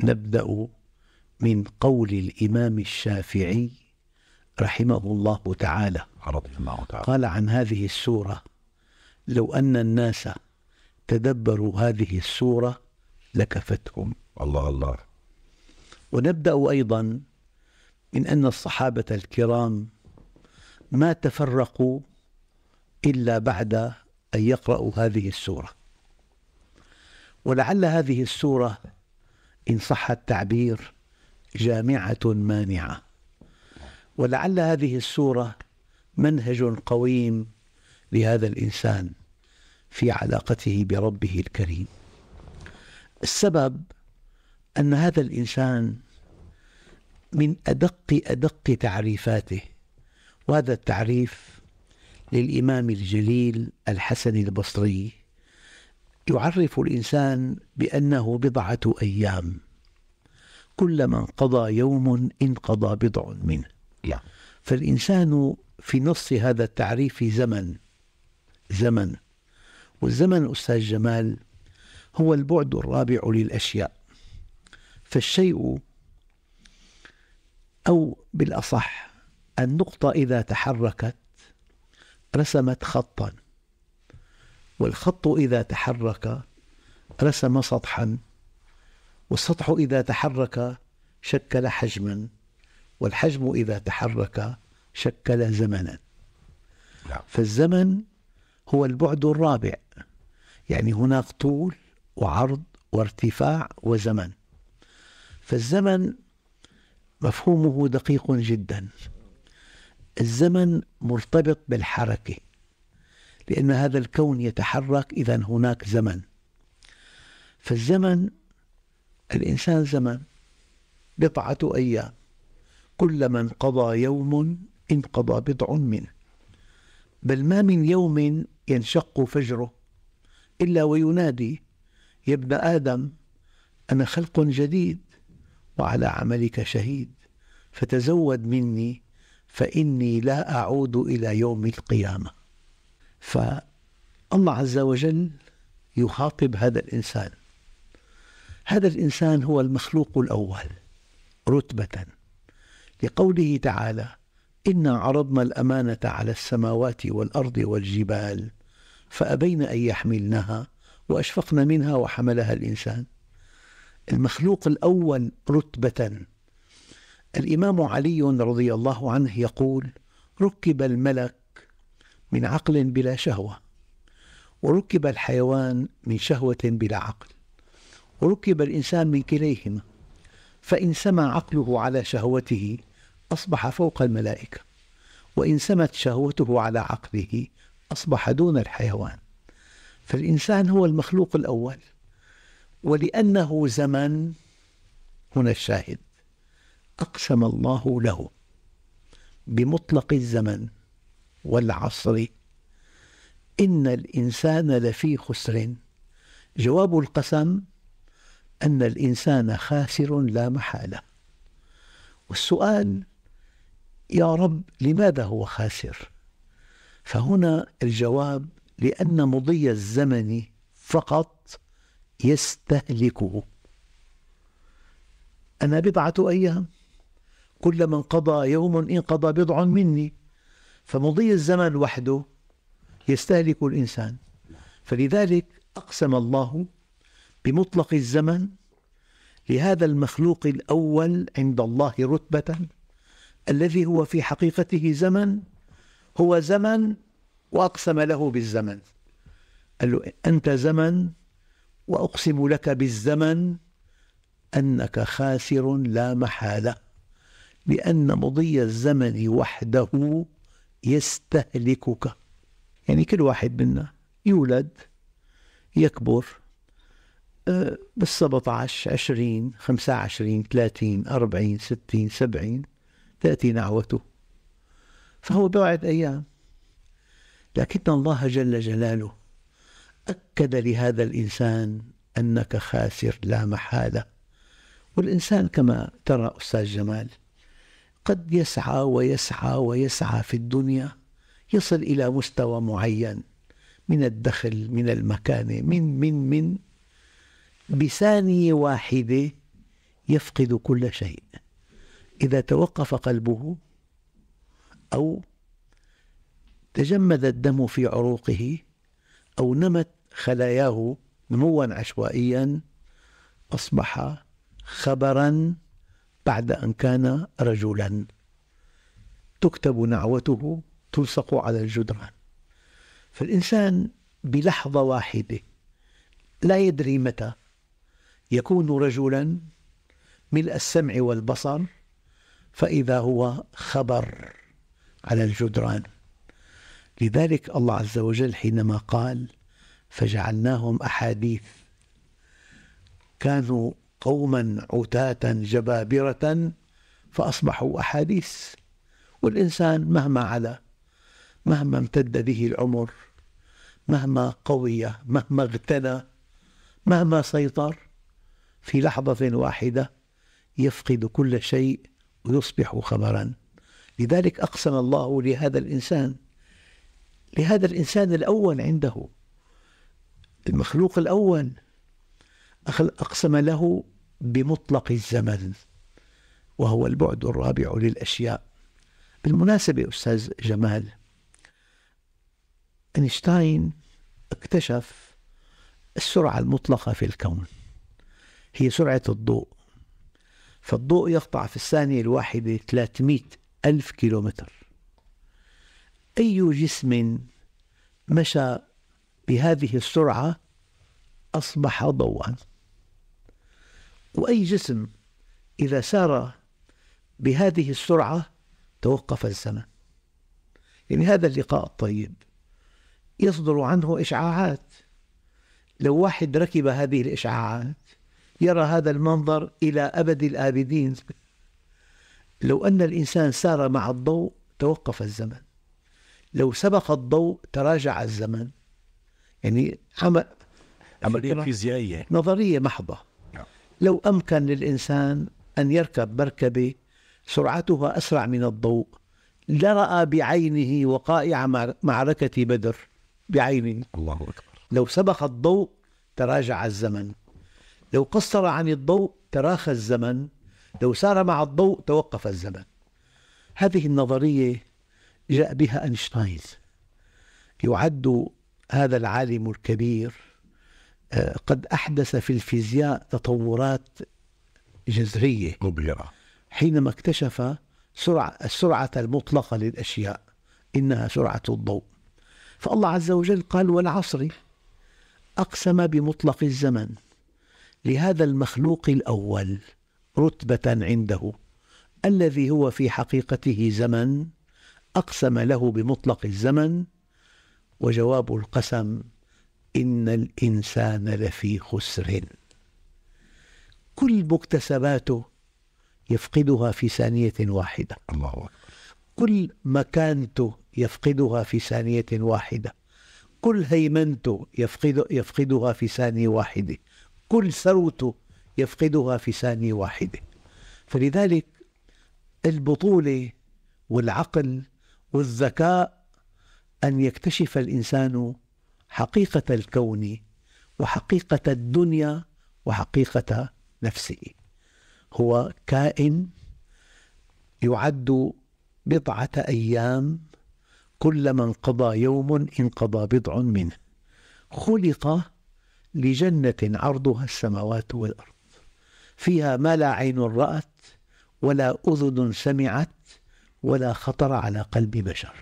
نبدأ من قول الإمام الشافعي رحمه الله تعالى قال عن هذه السورة لو أن الناس تدبروا هذه السورة لكفتهم الله الله ونبدأ أيضا من أن الصحابة الكرام ما تفرقوا إلا بعد أن يقرأوا هذه السورة ولعل هذه السورة إن صح التعبير جامعة مانعة ولعل هذه السورة منهج قويم لهذا الإنسان في علاقته بربه الكريم السبب أن هذا الإنسان من أدق أدق تعريفاته وهذا التعريف للإمام الجليل الحسن البصري يعرف الإنسان بأنه بضعة أيام كلما انقضى يوم انقضى بضع منه yeah. فالإنسان في نص هذا التعريف زمن زمن والزمن أستاذ جمال هو البعد الرابع للأشياء فالشيء أو بالأصح النقطة إذا تحركت رسمت خطاً والخط إذا تحرك رسم سطحا والسطح إذا تحرك شكل حجما والحجم إذا تحرك شكل زمنا نعم. فالزمن هو البعد الرابع يعني هناك طول وعرض وارتفاع وزمن فالزمن مفهومه دقيق جدا الزمن مرتبط بالحركه بأن هذا الكون يتحرك إذا هناك زمن فالزمن الإنسان زمن بضعة أيام كلما انقضى يوم انقضى بضع منه بل ما من يوم ينشق فجره إلا وينادي يا ابن آدم أنا خلق جديد وعلى عملك شهيد فتزود مني فإني لا أعود إلى يوم القيامة فالله عز وجل يخاطب هذا الإنسان هذا الإنسان هو المخلوق الأول رتبة لقوله تعالى إنا عرضنا الأمانة على السماوات والأرض والجبال فأبين أن يحملنها وأشفقن منها وحملها الإنسان المخلوق الأول رتبة الإمام علي رضي الله عنه يقول ركب الملك من عقل بلا شهوة وركب الحيوان من شهوة بلا عقل وركب الإنسان من كليهما فإن سما عقله على شهوته أصبح فوق الملائكة وإن سمت شهوته على عقله أصبح دون الحيوان فالإنسان هو المخلوق الأول ولأنه زمن هنا الشاهد أقسم الله له بمطلق الزمن والعصر إن الإنسان لفي خسر جواب القسم أن الإنسان خاسر لا محالة والسؤال يا رب لماذا هو خاسر؟ فهنا الجواب لأن مضي الزمن فقط يستهلكه أنا بضعة أيام كلما انقضى يوم انقضى بضع مني فمضي الزمن وحده يستهلك الإنسان فلذلك أقسم الله بمطلق الزمن لهذا المخلوق الأول عند الله رتبة الذي هو في حقيقته زمن هو زمن وأقسم له بالزمن قال له أنت زمن وأقسم لك بالزمن أنك خاسر لا محالة لأن مضي الزمن وحده يستهلكك يعني كل واحد منا يولد يكبر بال 17 20 25 30 40 60 70 تأتي نعوته فهو بعد أيام لكن الله جل جلاله أكد لهذا الإنسان أنك خاسر لا محالة والإنسان كما ترى أستاذ جمال قد يسعى ويسعى ويسعى في الدنيا يصل إلى مستوى معين من الدخل من المكانة من من من بثانية واحدة يفقد كل شيء إذا توقف قلبه أو تجمد الدم في عروقه أو نمت خلاياه نموا عشوائيا أصبح خبرا بعد أن كان رجلا تكتب نعوته تلصق على الجدران فالإنسان بلحظة واحدة لا يدري متى يكون رجلا ملء السمع والبصر فإذا هو خبر على الجدران لذلك الله عز وجل حينما قال فجعلناهم أحاديث كانوا قوما عتاة جبابرة فأصبحوا أحاديث والإنسان مهما علا مهما امتد به العمر مهما قوي مهما اغتنى مهما سيطر في لحظة واحدة يفقد كل شيء ويصبح خبرا لذلك أقسم الله لهذا الإنسان لهذا الإنسان الأول عنده المخلوق الأول أقسم له بمطلق الزمن وهو البعد الرابع للأشياء بالمناسبة أستاذ جمال أينشتاين اكتشف السرعة المطلقة في الكون هي سرعة الضوء فالضوء يقطع في الثانية الواحدة 300 ألف كيلومتر أي جسم مشى بهذه السرعة أصبح ضوءاً وأي جسم إذا سار بهذه السرعة توقف الزمن يعني هذا اللقاء الطيب يصدر عنه إشعاعات لو واحد ركب هذه الإشعاعات يرى هذا المنظر إلى أبد الآبدين لو أن الإنسان سار مع الضوء توقف الزمن لو سبق الضوء تراجع الزمن يعني عمل عملية فيزيائية نظرية محضة لو أمكن للإنسان أن يركب مركبة سرعتها أسرع من الضوء لرأى بعينه وقائع معركة بدر بعينه الله أكبر لو سبق الضوء تراجع الزمن لو قصر عن الضوء تراخى الزمن لو سار مع الضوء توقف الزمن هذه النظرية جاء بها أينشتاين يعد هذا العالم الكبير قد أحدث في الفيزياء تطورات جذرية مبهرة حينما اكتشف سرعة السرعة المطلقة للأشياء إنها سرعة الضوء فالله عز وجل قال والعصر أقسم بمطلق الزمن لهذا المخلوق الأول رتبة عنده الذي هو في حقيقته زمن أقسم له بمطلق الزمن وجواب القسم إن الإنسان لفي خسر كل مكتسباته يفقدها في ثانية واحدة الله أكبر كل مكانته يفقدها في ثانية واحدة كل هيمنته يفقد يفقدها في ثانية واحدة كل ثروته يفقدها في ثانية واحدة فلذلك البطولة والعقل والذكاء أن يكتشف الإنسان حقيقة الكون وحقيقة الدنيا وحقيقة نفسه هو كائن يعد بضعة أيام كلما انقضى يوم انقضى بضع منه خلق لجنة عرضها السماوات والأرض فيها ما لا عين رأت ولا أذن سمعت ولا خطر على قلب بشر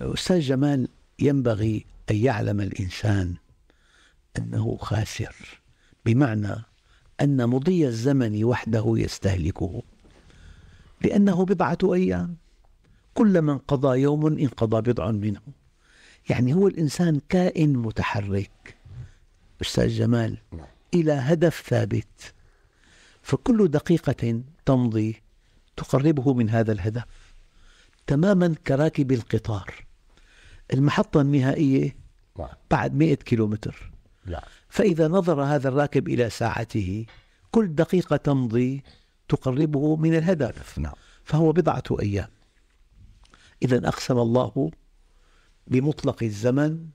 أستاذ جمال ينبغي أن يعلم الإنسان أنه خاسر بمعنى أن مضي الزمن وحده يستهلكه لأنه بضعة أيام كلما انقضى يوم انقضى بضع منه يعني هو الإنسان كائن متحرك أستاذ جمال إلى هدف ثابت فكل دقيقة تمضي تقربه من هذا الهدف تماما كراكب القطار المحطة النهائية نعم. بعد 100 كيلومتر نعم. فإذا نظر هذا الراكب إلى ساعته كل دقيقة تمضي تقربه من الهدف نعم. فهو بضعة أيام إذا أقسم الله بمطلق الزمن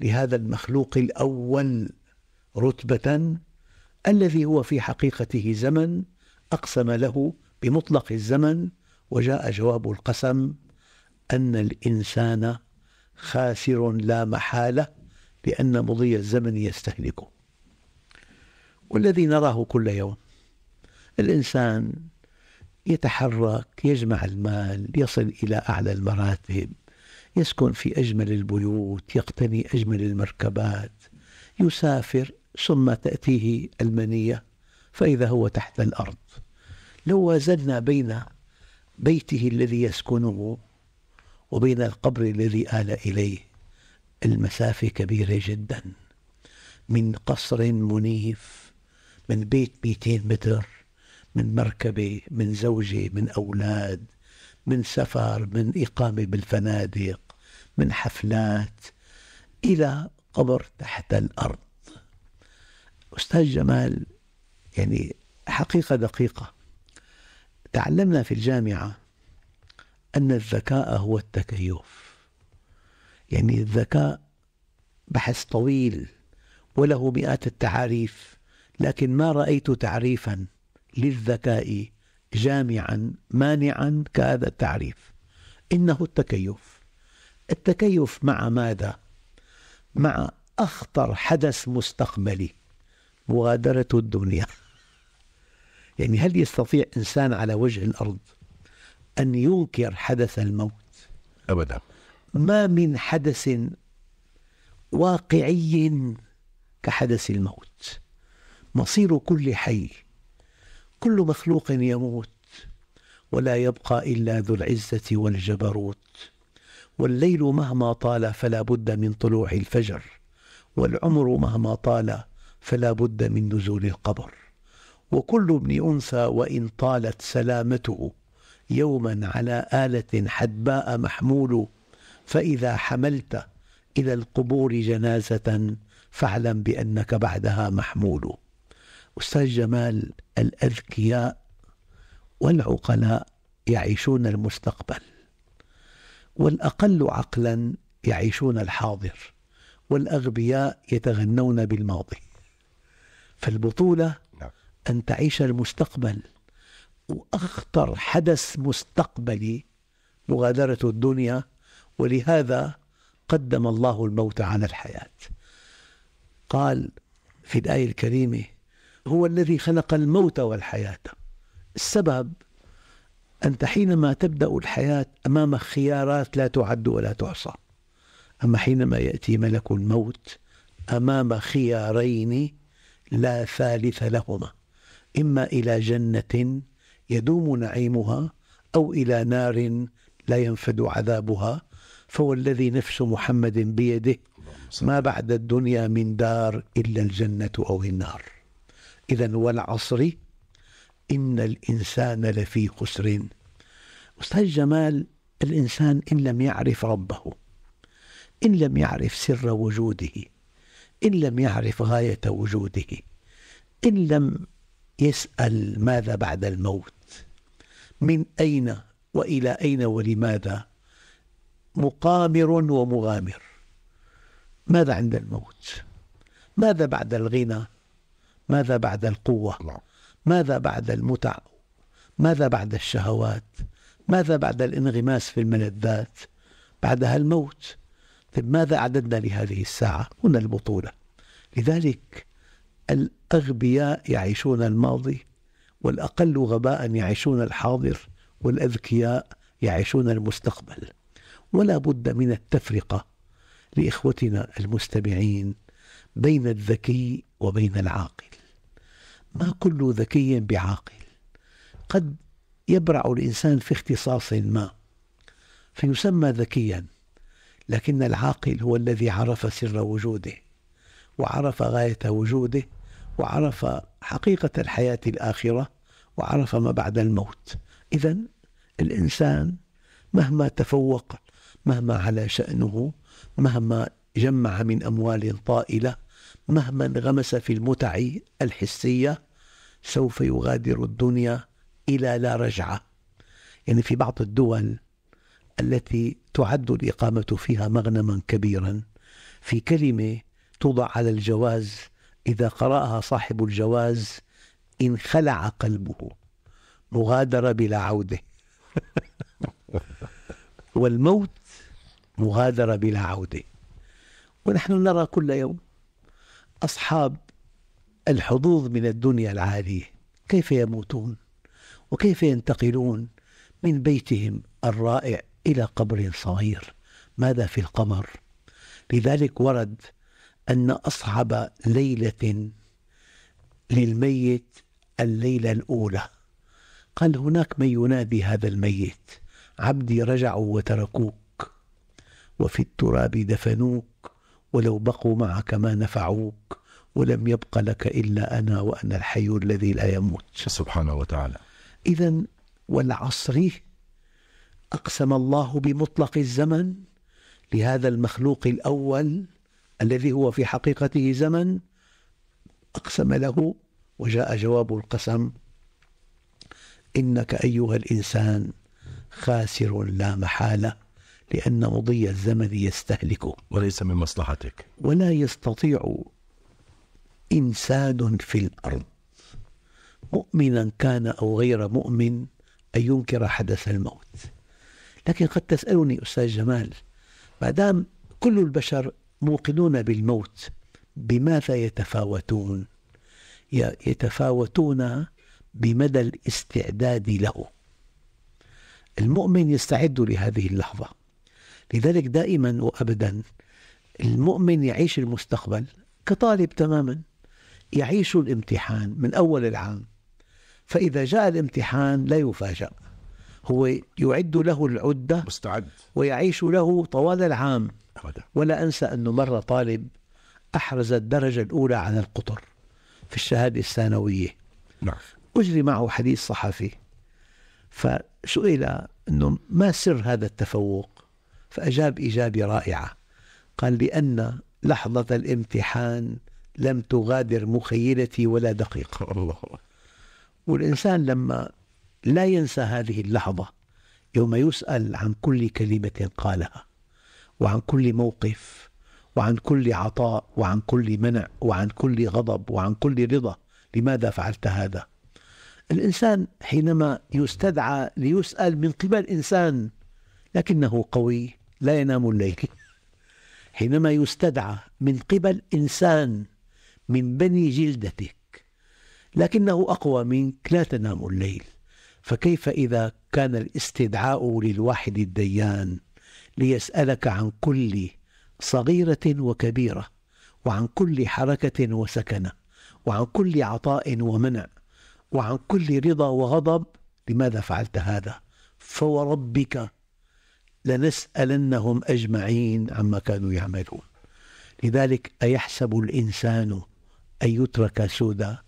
لهذا المخلوق الأول رتبة الذي هو في حقيقته زمن أقسم له بمطلق الزمن وجاء جواب القسم أن الإنسان خاسر لا محالة لأن مضي الزمن يستهلكه والذي نراه كل يوم الإنسان يتحرك يجمع المال يصل إلى أعلى المراتب يسكن في أجمل البيوت يقتني أجمل المركبات يسافر ثم تأتيه المنية فإذا هو تحت الأرض لو وازنا بين بيته الذي يسكنه وبين القبر الذي آل إليه المسافة كبيرة جدا من قصر منيف من بيت 200 متر من مركبة من زوجة من أولاد من سفر من إقامة بالفنادق من حفلات إلى قبر تحت الأرض أستاذ جمال يعني حقيقة دقيقة تعلمنا في الجامعة أن الذكاء هو التكيف يعني الذكاء بحث طويل وله مئات التعاريف لكن ما رأيت تعريفا للذكاء جامعا مانعا كهذا التعريف إنه التكيف التكيف مع ماذا؟ مع أخطر حدث مستقبلي مغادرة الدنيا يعني هل يستطيع إنسان على وجه الأرض أن ينكر حدث الموت أبدا ما من حدث واقعي كحدث الموت مصير كل حي كل مخلوق يموت ولا يبقى إلا ذو العزة والجبروت والليل مهما طال فلا بد من طلوع الفجر والعمر مهما طال فلا بد من نزول القبر وكل ابن أنثى وإن طالت سلامته يوما على آلة حدباء محمول فإذا حملت إلى القبور جنازة فاعلم بأنك بعدها محمول أستاذ جمال الأذكياء والعقلاء يعيشون المستقبل والأقل عقلا يعيشون الحاضر والأغبياء يتغنون بالماضي فالبطولة نعم. أن تعيش المستقبل وأخطر حدث مستقبلي مغادرة الدنيا ولهذا قدم الله الموت على الحياة قال في الآية الكريمة هو الذي خلق الموت والحياة السبب أنت حينما تبدأ الحياة أمام خيارات لا تعد ولا تحصى أما حينما يأتي ملك الموت أمام خيارين لا ثالث لهما إما إلى جنة يدوم نعيمها أو إلى نار لا ينفد عذابها فوالذي نفس محمد بيده ما بعد الدنيا من دار إلا الجنة أو النار إذا والعصر إن الإنسان لفي خسر أستاذ جمال الإنسان إن لم يعرف ربه إن لم يعرف سر وجوده إن لم يعرف غاية وجوده إن لم يسأل ماذا بعد الموت من أين وإلى أين ولماذا مقامر ومغامر ماذا عند الموت ماذا بعد الغنى ماذا بعد القوة نعم. ماذا بعد المتع ماذا بعد الشهوات ماذا بعد الانغماس في الملذات بعدها الموت طيب ماذا أعددنا لهذه الساعة هنا البطولة لذلك الأغبياء يعيشون الماضي والأقل غباء يعيشون الحاضر والأذكياء يعيشون المستقبل ولا بد من التفرقة لإخوتنا المستمعين بين الذكي وبين العاقل ما كل ذكي بعاقل قد يبرع الإنسان في اختصاص ما فيسمى ذكيا لكن العاقل هو الذي عرف سر وجوده وعرف غاية وجوده وعرف حقيقة الحياة الآخرة وعرف ما بعد الموت إذا الإنسان مهما تفوق مهما على شأنه مهما جمع من أموال طائلة مهما انغمس في المتع الحسية سوف يغادر الدنيا إلى لا رجعة يعني في بعض الدول التي تعد الإقامة فيها مغنما كبيرا في كلمة توضع على الجواز إذا قرأها صاحب الجواز انخلع قلبه مغادرة بلا عودة والموت مغادرة بلا عودة ونحن نرى كل يوم أصحاب الحظوظ من الدنيا العالية كيف يموتون وكيف ينتقلون من بيتهم الرائع إلى قبر صغير ماذا في القمر لذلك ورد أن أصعب ليلة للميت الليلة الأولى قال هناك من ينادي هذا الميت عبدي رجعوا وتركوك وفي التراب دفنوك ولو بقوا معك ما نفعوك ولم يبق لك إلا أنا وأنا الحي الذي لا يموت سبحانه وتعالى إذا والعصر أقسم الله بمطلق الزمن لهذا المخلوق الأول الذي هو في حقيقته زمن أقسم له وجاء جواب القسم إنك أيها الإنسان خاسر لا محالة لأن مضي الزمن يستهلكه وليس من مصلحتك ولا يستطيع إنسان في الأرض مؤمنا كان أو غير مؤمن أن ينكر حدث الموت لكن قد تسألني أستاذ جمال ما دام كل البشر موقنون بالموت بماذا يتفاوتون يتفاوتون بمدى الاستعداد له المؤمن يستعد لهذه اللحظة لذلك دائما وأبدا المؤمن يعيش المستقبل كطالب تماما يعيش الامتحان من أول العام فإذا جاء الامتحان لا يفاجأ هو يعد له العدة مستعد ويعيش له طوال العام أبدا ولا أنسى أنه مرة طالب أحرز الدرجة الأولى على القطر في الشهادة الثانوية نعم أجري معه حديث صحفي فسئل أنه ما سر هذا التفوق فأجاب إجابة رائعة قال لأن لحظة الامتحان لم تغادر مخيلتي ولا دقيقة الله والإنسان لما لا ينسى هذه اللحظة يوم يسأل عن كل كلمة قالها وعن كل موقف وعن كل عطاء وعن كل منع وعن كل غضب وعن كل رضا لماذا فعلت هذا الانسان حينما يستدعى ليسال من قبل انسان لكنه قوي لا ينام الليل حينما يستدعى من قبل انسان من بني جلدتك لكنه اقوى منك لا تنام الليل فكيف اذا كان الاستدعاء للواحد الديان ليسألك عن كل صغيرة وكبيرة وعن كل حركة وسكنة وعن كل عطاء ومنع وعن كل رضا وغضب لماذا فعلت هذا فوربك لنسألنهم أجمعين عما كانوا يعملون لذلك أيحسب الإنسان أن يترك سودا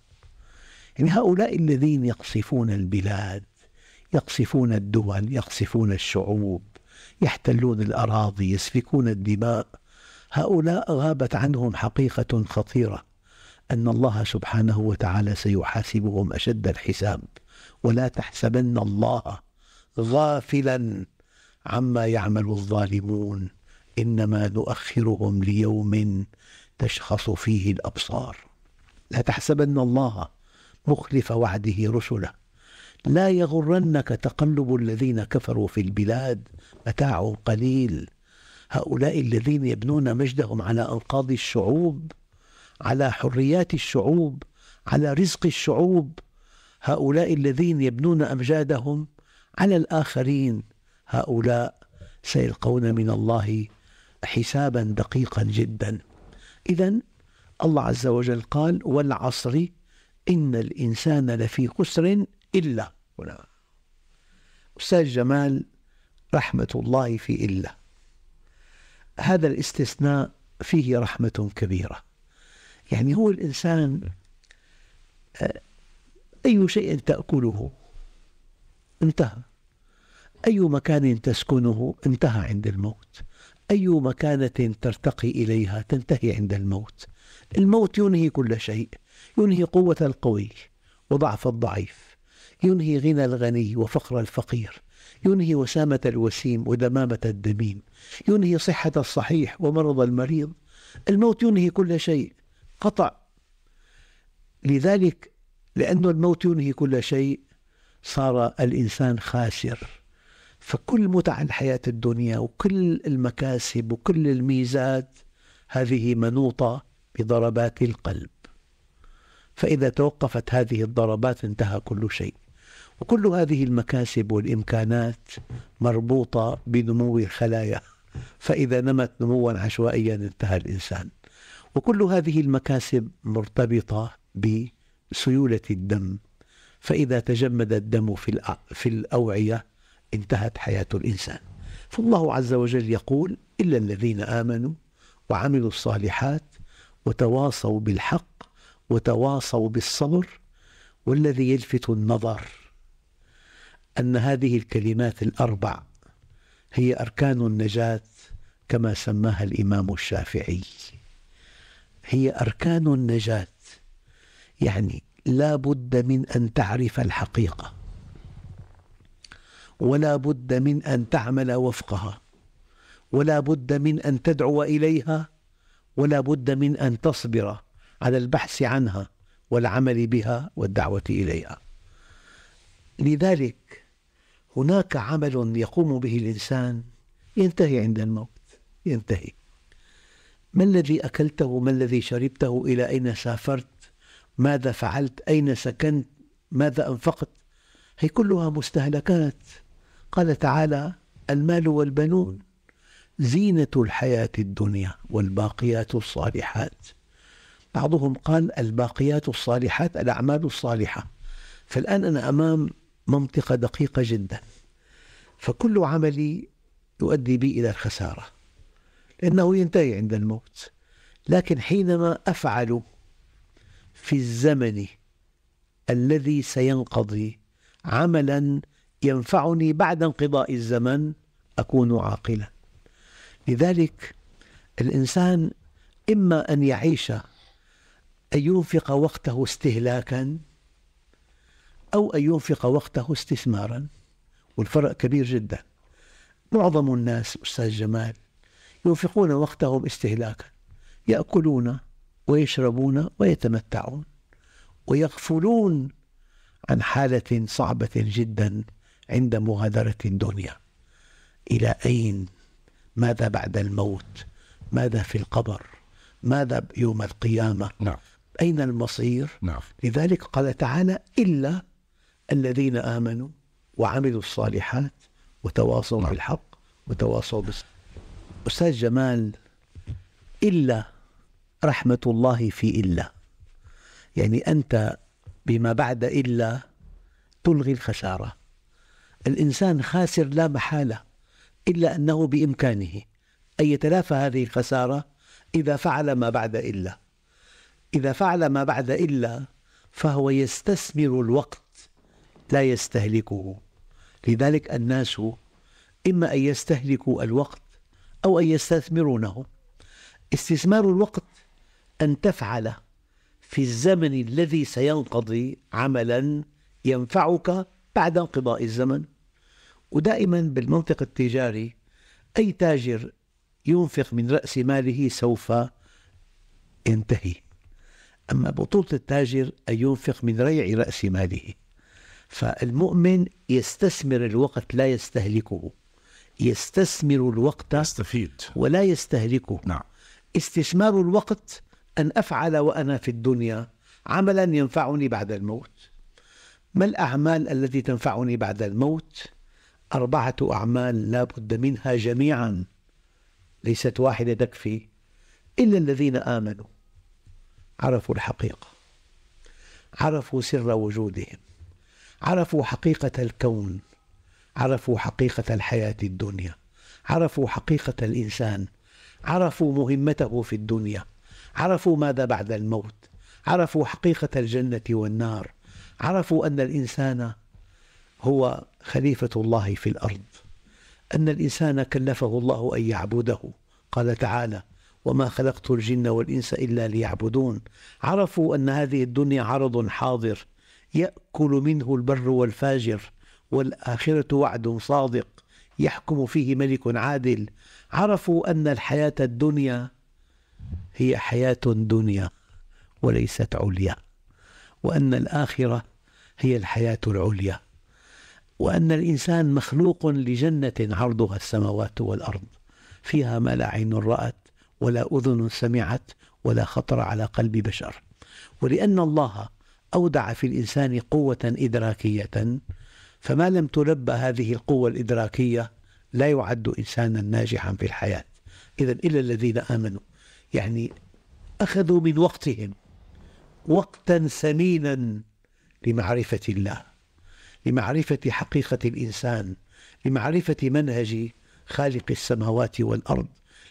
يعني هؤلاء الذين يقصفون البلاد يقصفون الدول يقصفون الشعوب يحتلون الأراضي يسفكون الدماء هؤلاء غابت عنهم حقيقة خطيرة أن الله سبحانه وتعالى سيحاسبهم أشد الحساب ولا تحسبن الله غافلا عما يعمل الظالمون إنما نؤخرهم ليوم تشخص فيه الأبصار لا تحسبن الله مخلف وعده رسله لا يغرنك تقلب الذين كفروا في البلاد متاع قليل هؤلاء الذين يبنون مجدهم على انقاض الشعوب على حريات الشعوب على رزق الشعوب هؤلاء الذين يبنون امجادهم على الاخرين هؤلاء سيلقون من الله حسابا دقيقا جدا اذا الله عز وجل قال والعصر ان الانسان لفي خسر الا هنا أستاذ جمال رحمة الله في إلا هذا الاستثناء فيه رحمة كبيرة يعني هو الإنسان آه، أي شيء تأكله انتهى أي مكان تسكنه انتهى عند الموت أي مكانة ترتقي إليها تنتهي عند الموت الموت ينهي كل شيء ينهي قوة القوي وضعف الضعيف ينهي غنى الغني وفقر الفقير ينهي وسامة الوسيم ودمامة الدميم ينهي صحة الصحيح ومرض المريض الموت ينهي كل شيء قطع لذلك لأن الموت ينهي كل شيء صار الإنسان خاسر فكل متع الحياة الدنيا وكل المكاسب وكل الميزات هذه منوطة بضربات القلب فإذا توقفت هذه الضربات انتهى كل شيء وكل هذه المكاسب والإمكانات مربوطة بنمو الخلايا فإذا نمت نموا عشوائيا انتهى الإنسان وكل هذه المكاسب مرتبطة بسيولة الدم فإذا تجمد الدم في الأوعية انتهت حياة الإنسان فالله عز وجل يقول إلا الذين آمنوا وعملوا الصالحات وتواصوا بالحق وتواصوا بالصبر والذي يلفت النظر أن هذه الكلمات الأربع هي أركان النجاة كما سماها الإمام الشافعي هي أركان النجاة يعني لا بد من أن تعرف الحقيقة ولا بد من أن تعمل وفقها ولا بد من أن تدعو إليها ولا بد من أن تصبر على البحث عنها والعمل بها والدعوة إليها لذلك هناك عمل يقوم به الإنسان ينتهي عند الموت ينتهي ما الذي أكلته ما الذي شربته إلى أين سافرت ماذا فعلت أين سكنت ماذا أنفقت هي كلها مستهلكات قال تعالى المال والبنون زينة الحياة الدنيا والباقيات الصالحات بعضهم قال الباقيات الصالحات الأعمال الصالحة فالآن أنا أمام منطقة دقيقة جدا فكل عملي يؤدي بي إلى الخسارة لأنه ينتهي عند الموت لكن حينما أفعل في الزمن الذي سينقضي عملا ينفعني بعد انقضاء الزمن أكون عاقلا لذلك الإنسان إما أن يعيش أن ينفق وقته استهلاكا أو أن ينفق وقته استثمارا والفرق كبير جدا معظم الناس أستاذ جمال ينفقون وقتهم استهلاكا يأكلون ويشربون ويتمتعون ويغفلون عن حالة صعبة جدا عند مغادرة الدنيا إلى أين؟ ماذا بعد الموت؟ ماذا في القبر؟ ماذا يوم القيامة؟ نعم. أين المصير؟ نعم. لذلك قال تعالى: إلا الذين امنوا وعملوا الصالحات وتواصوا نعم. بالحق وتواصوا بس استاذ جمال الا رحمه الله في الا يعني انت بما بعد الا تلغي الخساره الانسان خاسر لا محاله الا انه بامكانه ان يتلافى هذه الخساره اذا فعل ما بعد الا اذا فعل ما بعد الا فهو يستثمر الوقت لا يستهلكه لذلك الناس إما أن يستهلكوا الوقت أو أن يستثمرونه استثمار الوقت أن تفعل في الزمن الذي سينقضي عملا ينفعك بعد انقضاء الزمن ودائما بالمنطق التجاري أي تاجر ينفق من رأس ماله سوف ينتهي أما بطولة التاجر أن ينفق من ريع رأس ماله فالمؤمن يستثمر الوقت لا يستهلكه يستثمر الوقت يستفيد ولا يستهلكه نعم استثمار الوقت أن أفعل وأنا في الدنيا عملا ينفعني بعد الموت ما الأعمال التي تنفعني بعد الموت؟ أربعة أعمال لا بد منها جميعا ليست واحدة تكفي إلا الذين آمنوا عرفوا الحقيقة عرفوا سر وجودهم عرفوا حقيقة الكون عرفوا حقيقة الحياة الدنيا عرفوا حقيقة الإنسان عرفوا مهمته في الدنيا عرفوا ماذا بعد الموت عرفوا حقيقة الجنة والنار عرفوا أن الإنسان هو خليفة الله في الأرض أن الإنسان كلفه الله أن يعبده قال تعالى وما خلقت الجن والإنس إلا ليعبدون عرفوا أن هذه الدنيا عرض حاضر يأكل منه البر والفاجر والآخرة وعد صادق يحكم فيه ملك عادل عرفوا أن الحياة الدنيا هي حياة دنيا وليست عليا وأن الآخرة هي الحياة العليا وأن الإنسان مخلوق لجنة عرضها السماوات والأرض فيها ما لا عين رأت ولا أذن سمعت ولا خطر على قلب بشر ولأن الله أودع في الإنسان قوة إدراكية فما لم تلبى هذه القوة الإدراكية لا يعد إنسانا ناجحا في الحياة إذا إلا الذين آمنوا يعني أخذوا من وقتهم وقتا ثمينا لمعرفة الله لمعرفة حقيقة الإنسان لمعرفة منهج خالق السماوات والأرض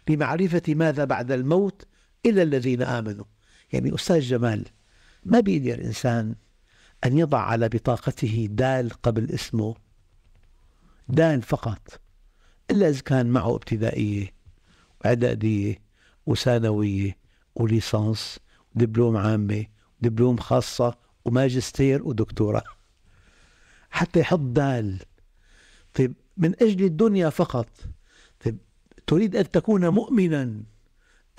لمعرفة ماذا بعد الموت إلا الذين آمنوا يعني أستاذ جمال ما بيقدر إنسان أن يضع على بطاقته دال قبل اسمه دال فقط إلا إذا كان معه ابتدائية وإعدادية وثانوية وليسانس ودبلوم عامة ودبلوم خاصة وماجستير ودكتوراه حتى يحط دال طيب من أجل الدنيا فقط طيب تريد أن تكون مؤمنا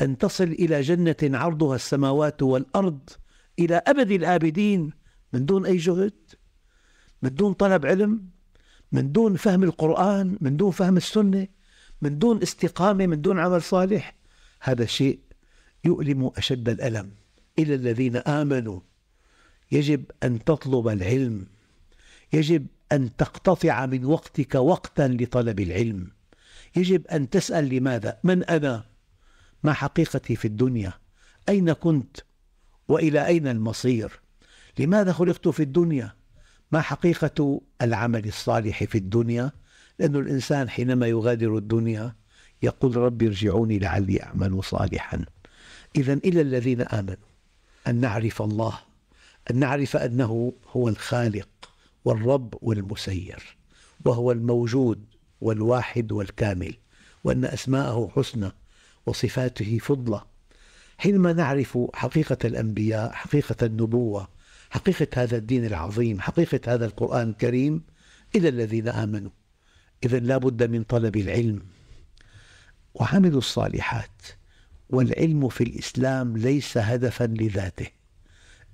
أن تصل إلى جنة عرضها السماوات والأرض إلى أبد الآبدين من دون أي جهد من دون طلب علم من دون فهم القرآن من دون فهم السنة من دون استقامة من دون عمل صالح هذا شيء يؤلم أشد الألم إلى الذين آمنوا يجب أن تطلب العلم يجب أن تقتطع من وقتك وقتا لطلب العلم يجب أن تسأل لماذا من أنا ما حقيقتي في الدنيا أين كنت والى اين المصير لماذا خلقت في الدنيا ما حقيقه العمل الصالح في الدنيا لان الانسان حينما يغادر الدنيا يقول ربي ارجعوني لعلي اعمل صالحا اذا الى الذين امنوا ان نعرف الله ان نعرف انه هو الخالق والرب والمسير وهو الموجود والواحد والكامل وان اسماءه حسنى وصفاته فضله حينما نعرف حقيقة الأنبياء حقيقة النبوة حقيقة هذا الدين العظيم حقيقة هذا القرآن الكريم إلى الذين آمنوا إذا لا بد من طلب العلم وعملوا الصالحات والعلم في الإسلام ليس هدفا لذاته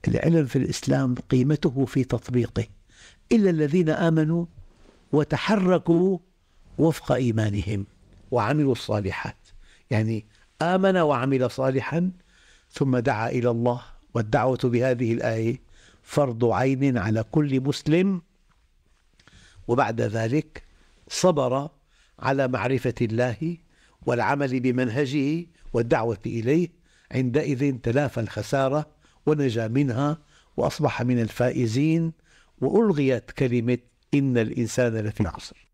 العلم في الإسلام قيمته في تطبيقه إلا الذين آمنوا وتحركوا وفق إيمانهم وعملوا الصالحات يعني آمن وعمل صالحا ثم دعا إلى الله والدعوة بهذه الآية فرض عين على كل مسلم وبعد ذلك صبر على معرفة الله والعمل بمنهجه والدعوة إليه عندئذ تلافى الخسارة ونجا منها وأصبح من الفائزين وألغيت كلمة إن الإنسان لفي عصر